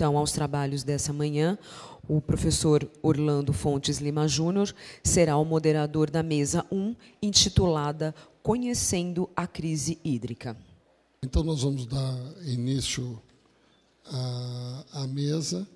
então aos trabalhos dessa manhã. O professor Orlando Fontes Lima Júnior será o moderador da mesa 1, intitulada Conhecendo a Crise Hídrica. Então, nós vamos dar início à, à mesa.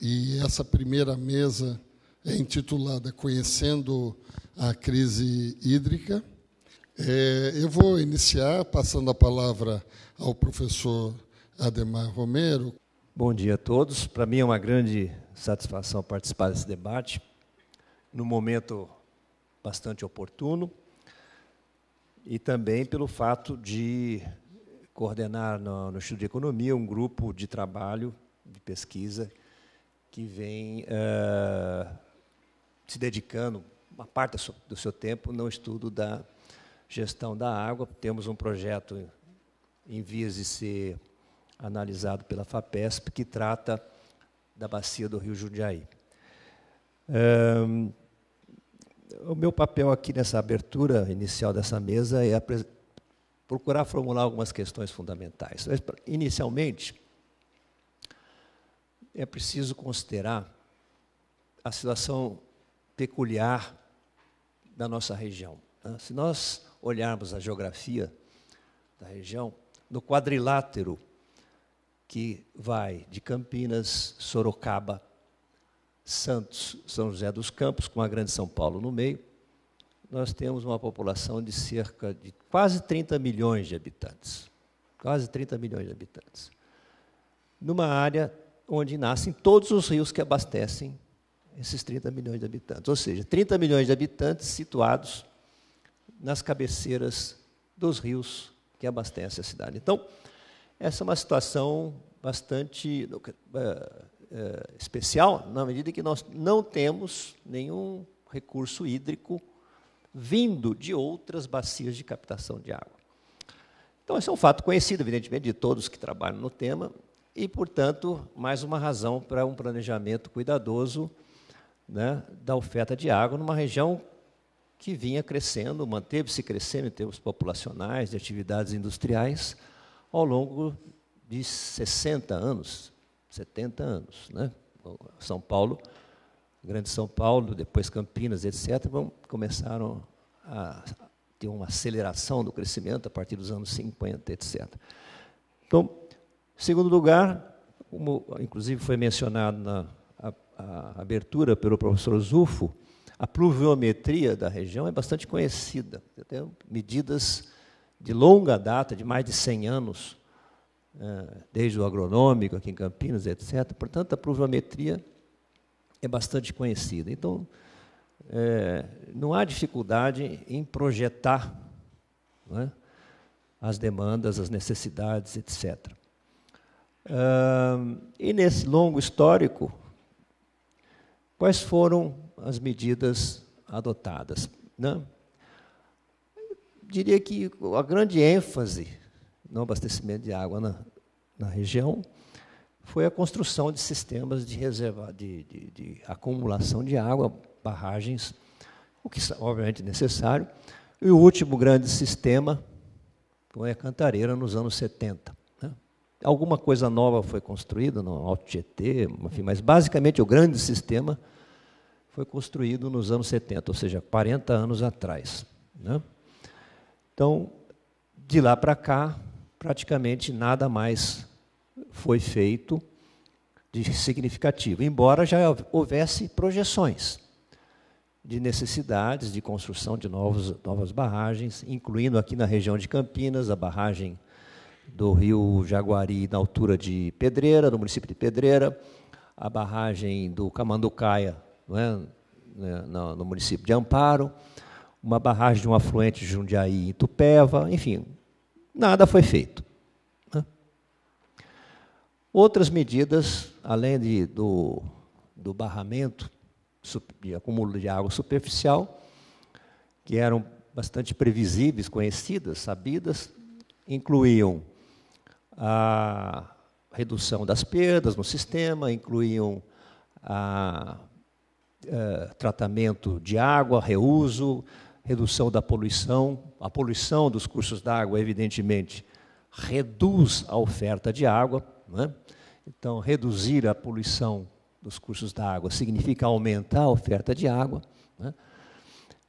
E essa primeira mesa é intitulada Conhecendo a Crise Hídrica. É, eu vou iniciar passando a palavra ao professor Ademar Romero. Bom dia a todos. Para mim é uma grande satisfação participar desse debate, num momento bastante oportuno, e também pelo fato de coordenar no, no Estudo de Economia um grupo de trabalho, de pesquisa, que vem eh, se dedicando uma parte do seu tempo no estudo da gestão da água. Temos um projeto em vias de ser analisado pela FAPESP, que trata da bacia do Rio Jundiaí. o meu papel aqui nessa abertura inicial dessa mesa é procurar formular algumas questões fundamentais. Mas, inicialmente, é preciso considerar a situação peculiar da nossa região. Né? Se nós olharmos a geografia da região, no quadrilátero que vai de Campinas, Sorocaba, Santos, São José dos Campos, com a Grande São Paulo no meio, nós temos uma população de cerca de quase 30 milhões de habitantes. Quase 30 milhões de habitantes. Numa área onde nascem todos os rios que abastecem esses 30 milhões de habitantes. Ou seja, 30 milhões de habitantes situados nas cabeceiras dos rios que abastecem a cidade. Então, essa é uma situação bastante eh, eh, especial, na medida que nós não temos nenhum recurso hídrico vindo de outras bacias de captação de água. Então, esse é um fato conhecido, evidentemente, de todos que trabalham no tema, e, portanto, mais uma razão para um planejamento cuidadoso né, da oferta de água numa região que vinha crescendo, manteve-se crescendo em termos populacionais, de atividades industriais, ao longo de 60 anos, 70 anos. Né? São Paulo, Grande São Paulo, depois Campinas, etc., vão, começaram a ter uma aceleração do crescimento a partir dos anos 50, etc. Então, segundo lugar, como inclusive foi mencionado na a, a abertura pelo professor Zufo, a pluviometria da região é bastante conhecida, Tem medidas de longa data, de mais de 100 anos, desde o agronômico aqui em Campinas, etc. Portanto, a pluviometria é bastante conhecida. Então, é, não há dificuldade em projetar é, as demandas, as necessidades, etc. e nesse longo histórico, quais foram as medidas adotadas? Né? Diria que a grande ênfase no abastecimento de água na, na região, foi a construção de sistemas de, reserva, de, de, de acumulação de água, barragens, o que obviamente é necessário. E o último grande sistema foi a Cantareira, nos anos 70. Né? Alguma coisa nova foi construída no Alto Tietê, enfim, mas basicamente o grande sistema foi construído nos anos 70, ou seja, 40 anos atrás. Né? Então, de lá para cá, praticamente nada mais foi feito de significativo, embora já houvesse projeções de necessidades de construção de novos, novas barragens, incluindo aqui na região de Campinas, a barragem do rio Jaguari na altura de Pedreira, no município de Pedreira, a barragem do Camanducaia é, no, né, no município de Amparo, uma barragem de um afluente de Jundiaí e Tupeva, enfim, Nada foi feito. Né? Outras medidas, além de, do, do barramento de acúmulo de água superficial, que eram bastante previsíveis, conhecidas, sabidas, incluíam a redução das perdas no sistema, incluíam a, a eh, tratamento de água, reuso, redução da poluição, a poluição dos cursos d'água, evidentemente, reduz a oferta de água. Né? Então, reduzir a poluição dos cursos d'água significa aumentar a oferta de água. Né?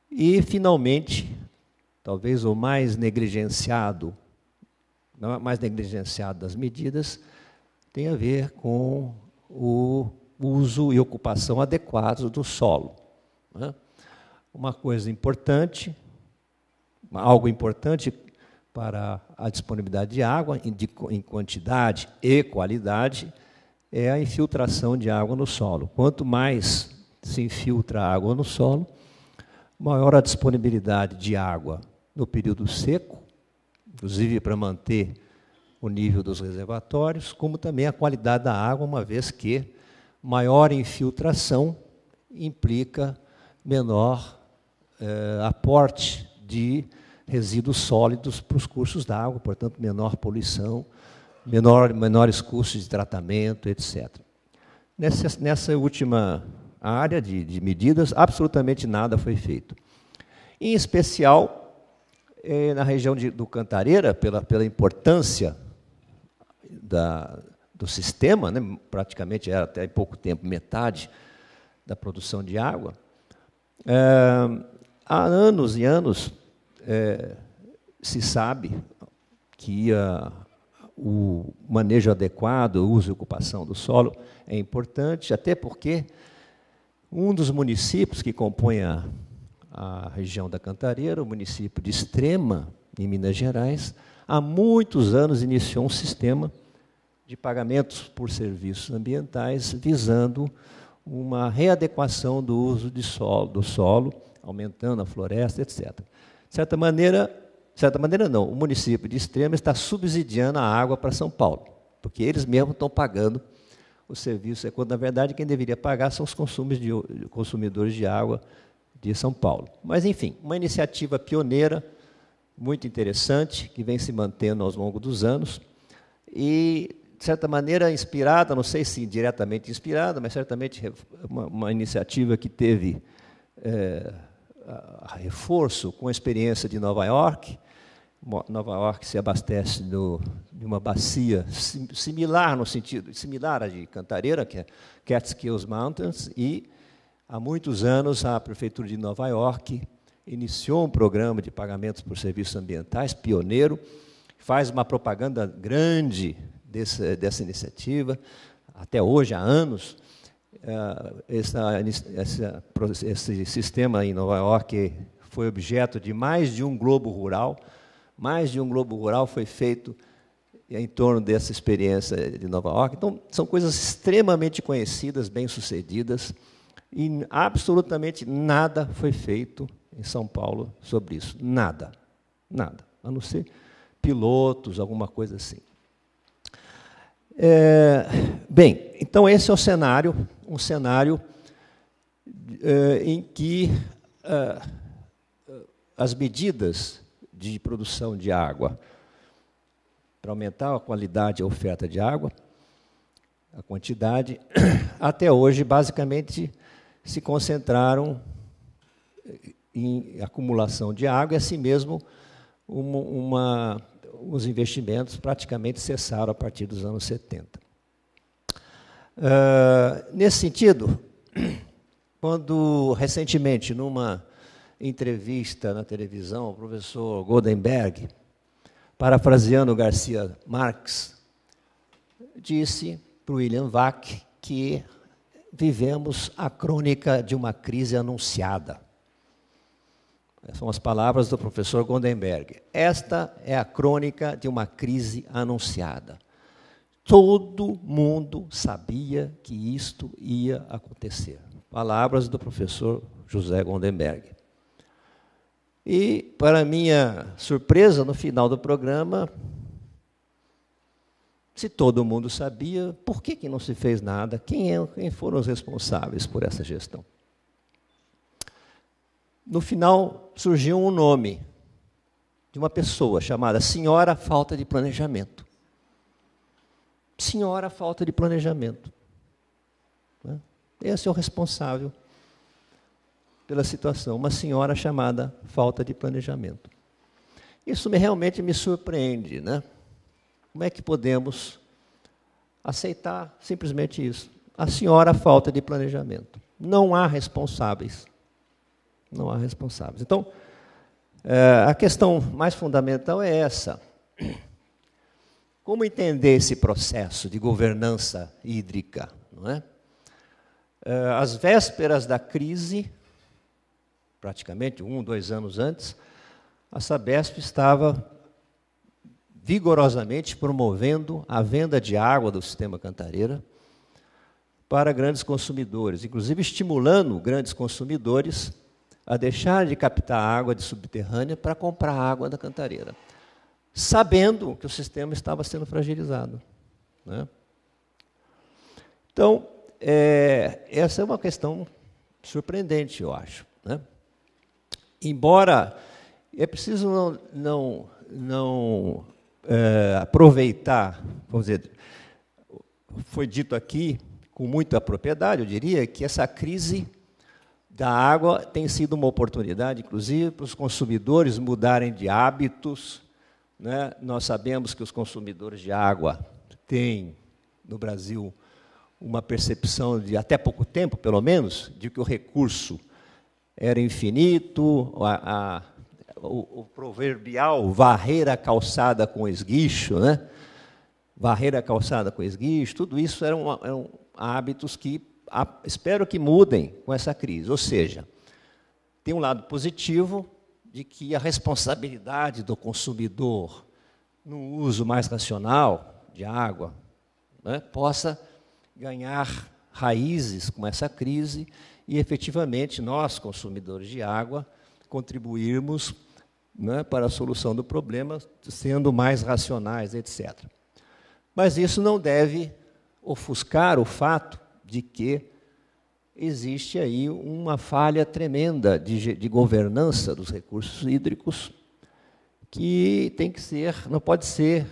E, finalmente, talvez o mais negligenciado, é mais negligenciado das medidas, tem a ver com o uso e ocupação adequados do solo. Né? uma coisa importante, algo importante para a disponibilidade de água em, quantidade e qualidade é a infiltração de água no solo. Quanto mais se infiltra água no solo, maior a disponibilidade de água no período seco, inclusive para manter o nível dos reservatórios, como também a qualidade da água, uma vez que maior infiltração implica menor eh, aporte de resíduos sólidos para os cursos d'água, portanto, menor poluição, menor, menores custos de tratamento, etc. Nessa, nessa última área de, de, medidas, absolutamente nada foi feito. Em especial, eh, na região de, do Cantareira, pela, pela importância da, do sistema, né, praticamente era até pouco tempo metade da produção de água, eh, Há anos e anos é, se sabe que a, o manejo adequado, o uso e ocupação do solo é importante, até porque um dos municípios que compõe a, a região da Cantareira, o município de Extrema, em Minas Gerais, há muitos anos iniciou um sistema de pagamentos por serviços ambientais visando uma readequação do uso de solo, do solo aumentando a floresta, etc. De certa maneira, de certa maneira não, o município de Extrema está subsidiando a água para São Paulo, porque eles mesmos estão pagando o serviço, é quando na verdade quem deveria pagar são os de, consumidores de água de São Paulo. Mas enfim, uma iniciativa pioneira, muito interessante, que vem se mantendo ao longo dos anos e de certa maneira inspirada, não sei se diretamente inspirada, mas certamente uma, uma iniciativa que teve é, reforço com a experiência de Nova York. Nova York se abastece do, de uma bacia sim, similar no sentido similar à de Cantareira, que é Catskills Mountains, e há muitos anos a prefeitura de Nova York iniciou um programa de pagamentos por serviços ambientais pioneiro, faz uma propaganda grande desse, dessa iniciativa até hoje há anos ah, essa, essa, esse sistema em Nova York foi objeto de mais de um globo rural. Mais de um globo rural foi feito em torno dessa experiência de Nova York. Então, são coisas extremamente conhecidas, bem-sucedidas, e absolutamente nada foi feito em São Paulo sobre isso. Nada. Nada. A não ser pilotos, alguma coisa assim. É, bem, então esse é o cenário um cenário eh, em que eh, as medidas de produção de água para aumentar a qualidade e a oferta de água, a quantidade, até hoje basicamente se concentraram eh, em acumulação de água e assim mesmo uma, uma, os investimentos praticamente cessaram a partir dos anos 70. Uh, nesse sentido, quando recentemente, numa entrevista na televisão, o professor Goldenberg, parafraseando Garcia Marx, disse para William Wack que vivemos a crônica de uma crise anunciada. São as palavras do professor Goldenberg. Esta é a crônica de uma crise anunciada. Todo mundo sabia que isto ia acontecer. Palavras do professor José Gondenberg. E, para minha surpresa, no final do programa, se todo mundo sabia, por que, que não se fez nada? Quem, é, quem foram os responsáveis por essa gestão? No final surgiu um nome de uma pessoa chamada Senhora Falta de Planejamento senhora falta de planejamento. Né? Esse é o responsável pela situação, uma senhora chamada falta de planejamento. Isso realmente me surpreende, né? Como é que podemos aceitar simplesmente isso? A senhora falta de planejamento. Não há responsáveis. Não há responsáveis. Então, é, a questão mais fundamental é essa. Como entender esse processo de governança hídrica? Não é? Eh, às vésperas da crise, praticamente um, dois anos antes, a Sabesp estava vigorosamente promovendo a venda de água do sistema Cantareira para grandes consumidores, inclusive estimulando grandes consumidores a deixar de captar água de subterrânea para comprar água da Cantareira sabendo que o sistema estava sendo fragilizado. Né? Então, é, essa é uma questão surpreendente, eu acho. Né? Embora é preciso não, não, não é, aproveitar, vamos dizer, foi dito aqui com muita propriedade, eu diria, que essa crise da água tem sido uma oportunidade, inclusive, para os consumidores mudarem de hábitos, né? Nós sabemos que os consumidores de água têm, no Brasil, uma percepção de, até pouco tempo, pelo menos, de que o recurso era infinito, a, a, o, o, proverbial varrer a calçada com esguicho, né? varrer a calçada com esguicho, tudo isso eram, eram hábitos que a, espero que mudem com essa crise. Ou seja, tem um lado positivo, de que a responsabilidade do consumidor no uso mais racional de água né, possa ganhar raízes com essa crise e efetivamente nós, consumidores de água, contribuirmos né, para a solução do problema, sendo mais racionais, etc. Mas isso não deve ofuscar o fato de que existe aí uma falha tremenda de, de governança dos recursos hídricos que tem que ser, não pode ser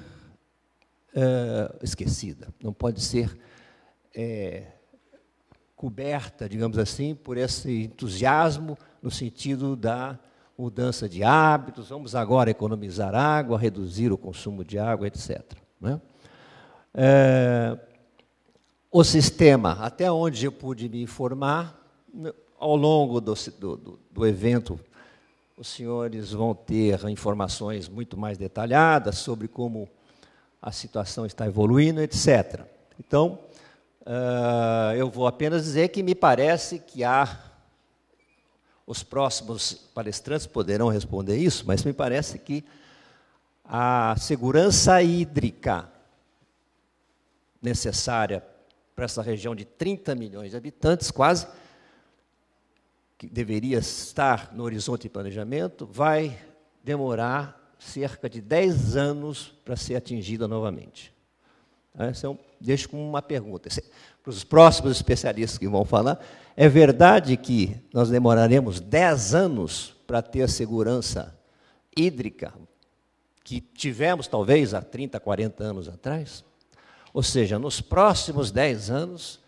é, esquecida, não pode ser é, coberta, digamos assim, por esse entusiasmo no sentido da mudança de hábitos, vamos agora economizar água, reduzir o consumo de água, etc. Né? É, o sistema, até onde eu pude me informar, ao longo do, do, do evento, os senhores vão ter informações muito mais detalhadas sobre como a situação está evoluindo, etc. Então, uh, eu vou apenas dizer que me parece que há. Os próximos palestrantes poderão responder isso, mas me parece que a segurança hídrica necessária para essa região de 30 milhões de habitantes, quase, que deveria estar no horizonte de planejamento, vai demorar cerca de 10 anos para ser atingida novamente. Essa né? é um, deixo com uma pergunta. Para os próximos especialistas que vão falar, é verdade que nós demoraremos 10 anos para ter a segurança hídrica que tivemos talvez há 30, 40 anos atrás? Ou seja, nos próximos 10 anos,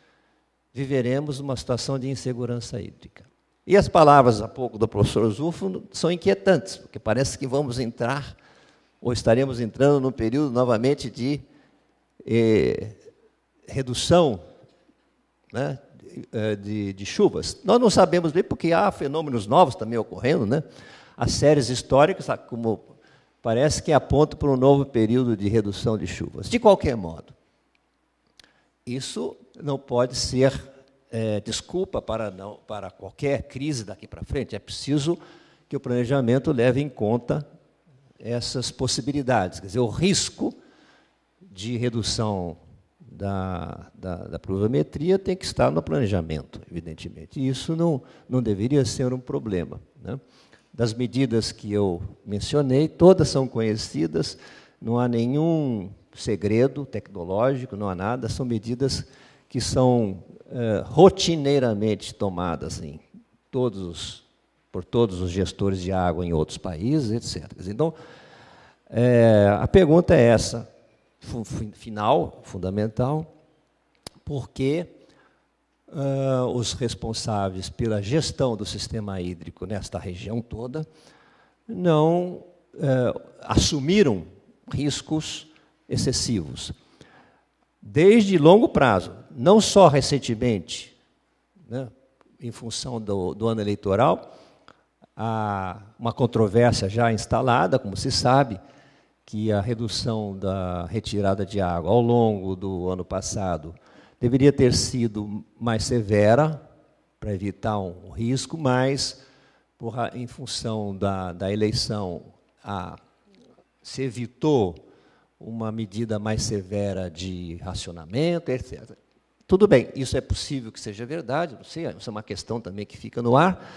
viveremos uma situação de insegurança hídrica. E as palavras há pouco do professor Zufo são inquietantes, porque parece que vamos entrar, ou estaremos entrando num período novamente de eh, redução né, eh, de, de, chuvas. Nós não sabemos bem, porque há fenômenos novos também ocorrendo, né? As séries históricas, como parece que apontam para um novo período de redução de chuvas. De qualquer modo, isso não pode ser é, desculpa para, não, para qualquer crise daqui para frente. É preciso que o planejamento leve em conta essas possibilidades. Quer dizer, o risco de redução da, da, da tem que estar no planejamento, evidentemente. E isso não, não deveria ser um problema. Né? Das medidas que eu mencionei, todas são conhecidas, não há nenhum segredo tecnológico, não há nada, são medidas que são eh, rotineiramente tomadas em todos os, por todos os gestores de água em outros países, etc. Então, eh, a pergunta é essa, final, fundamental, porque eh, os responsáveis pela gestão do sistema hídrico nesta região toda não eh, assumiram riscos excessivos. Desde longo prazo, não só recentemente, né, em função do, do ano eleitoral, há uma controvérsia já instalada, como se sabe, que a redução da retirada de água ao longo do ano passado deveria ter sido mais severa, para evitar um risco, mas por, em função da, da eleição a, se evitou uma medida mais severa de racionamento, etc. Tudo bem, isso é possível que seja verdade, não sei, isso é uma questão também que fica no ar,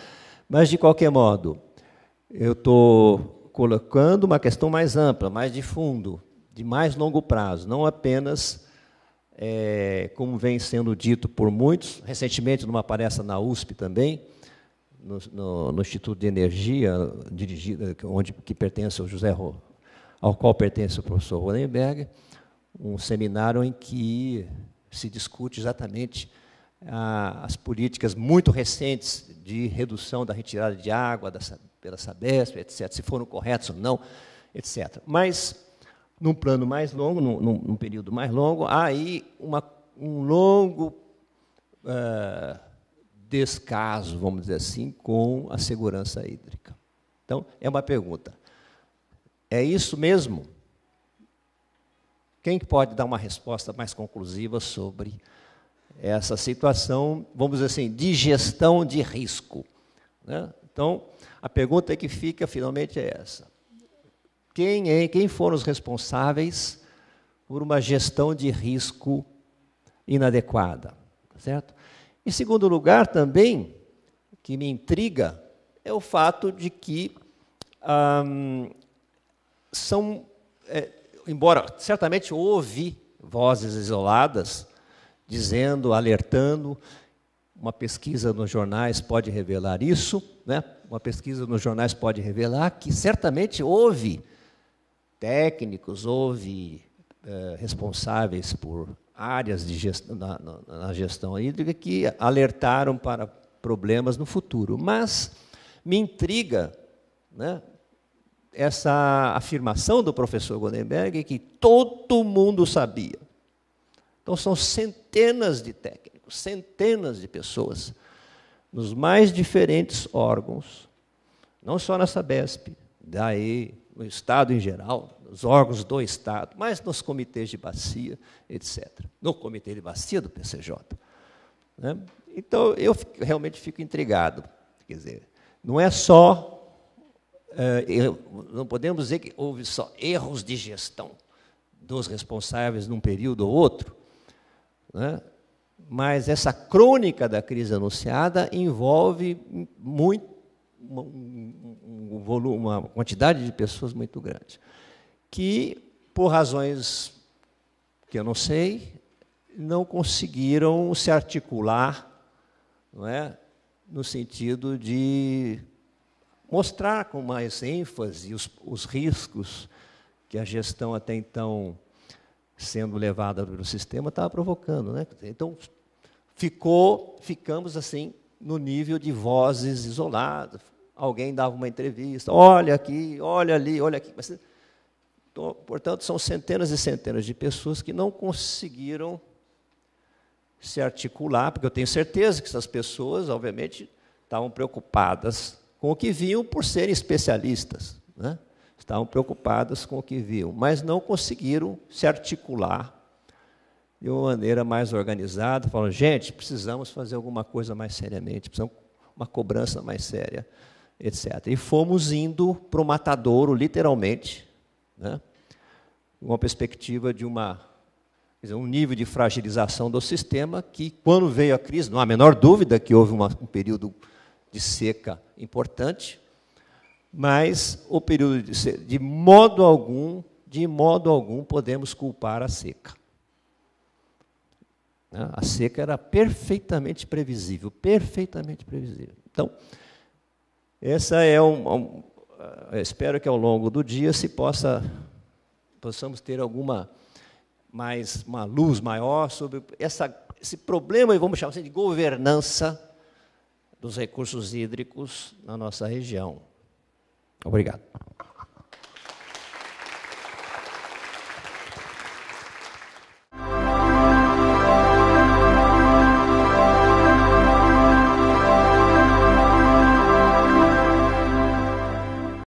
mas de qualquer modo, eu estou colocando uma questão mais ampla, mais de fundo, de mais longo prazo, não apenas. É, como vem sendo dito por muitos, recentemente numa palestra na USP também, no, no, no Instituto de Energia, dirigida, onde, que pertence ao José Rô ao qual pertence o professor Rodenberg, um seminário em que se discute exatamente ah, as políticas muito recentes de redução da retirada de água da, pela Sabesp, etc., se foram corretas ou não, etc. Mas, num plano mais longo, num, num período mais longo, há aí uma, um longo ah, descaso, vamos dizer assim, com a segurança hídrica. Então, é uma pergunta. É isso mesmo? Quem pode dar uma resposta mais conclusiva sobre essa situação, vamos dizer assim, de gestão de risco? Né? Então, a pergunta que fica finalmente é essa: quem, é, quem foram os responsáveis por uma gestão de risco inadequada? Tá certo? Em segundo lugar, também, que me intriga, é o fato de que hum, são, é, embora certamente houve vozes isoladas dizendo, alertando, uma pesquisa nos jornais pode revelar isso, né? uma pesquisa nos jornais pode revelar que certamente houve técnicos, houve é, responsáveis por áreas de gestão, na, na, na gestão hídrica que alertaram para problemas no futuro. Mas me intriga né, essa afirmação do professor Godenberg que todo mundo sabia. Então são centenas de técnicos, centenas de pessoas nos mais diferentes órgãos, não só na Sabesp, daí no Estado em geral, nos órgãos do Estado, mas nos comitês de bacia, etc. No comitê de bacia do PCJ. Né? Então eu fico, realmente fico intrigado, quer dizer, não é só eh, não podemos dizer que houve só erros de gestão dos responsáveis num período ou outro, né? mas essa crônica da crise anunciada envolve muito, uma, um volume, uma quantidade de pessoas muito grande, que, por razões que eu não sei, não conseguiram se articular não é? no sentido de mostrar com mais ênfase os, os riscos que a gestão até então sendo levada pelo sistema estava provocando, né? Então ficou, ficamos assim no nível de vozes isoladas. Alguém dava uma entrevista, olha aqui, olha ali, olha aqui. Mas, então, portanto, são centenas e centenas de pessoas que não conseguiram se articular, porque eu tenho certeza que essas pessoas, obviamente, estavam preocupadas com o que viam por serem especialistas. Né? Estavam preocupadas com o que viam, mas não conseguiram se articular de uma maneira mais organizada, falando: gente, precisamos fazer alguma coisa mais seriamente, precisamos uma cobrança mais séria, etc. E fomos indo para o matadouro, literalmente, né? uma perspectiva de uma um nível de fragilização do sistema que, quando veio a crise, não há a menor dúvida que houve uma, um período de seca importante, mas o período de seca, de modo algum, de modo algum podemos culpar a seca. Né? A seca era perfeitamente previsível, perfeitamente previsível. Então, essa é um, um eh, espero que ao longo do dia se possa possamos ter alguma mais uma luz maior sobre essa, esse problema, vamos chamar assim, de governança dos recursos hídricos na nossa região. Obrigado.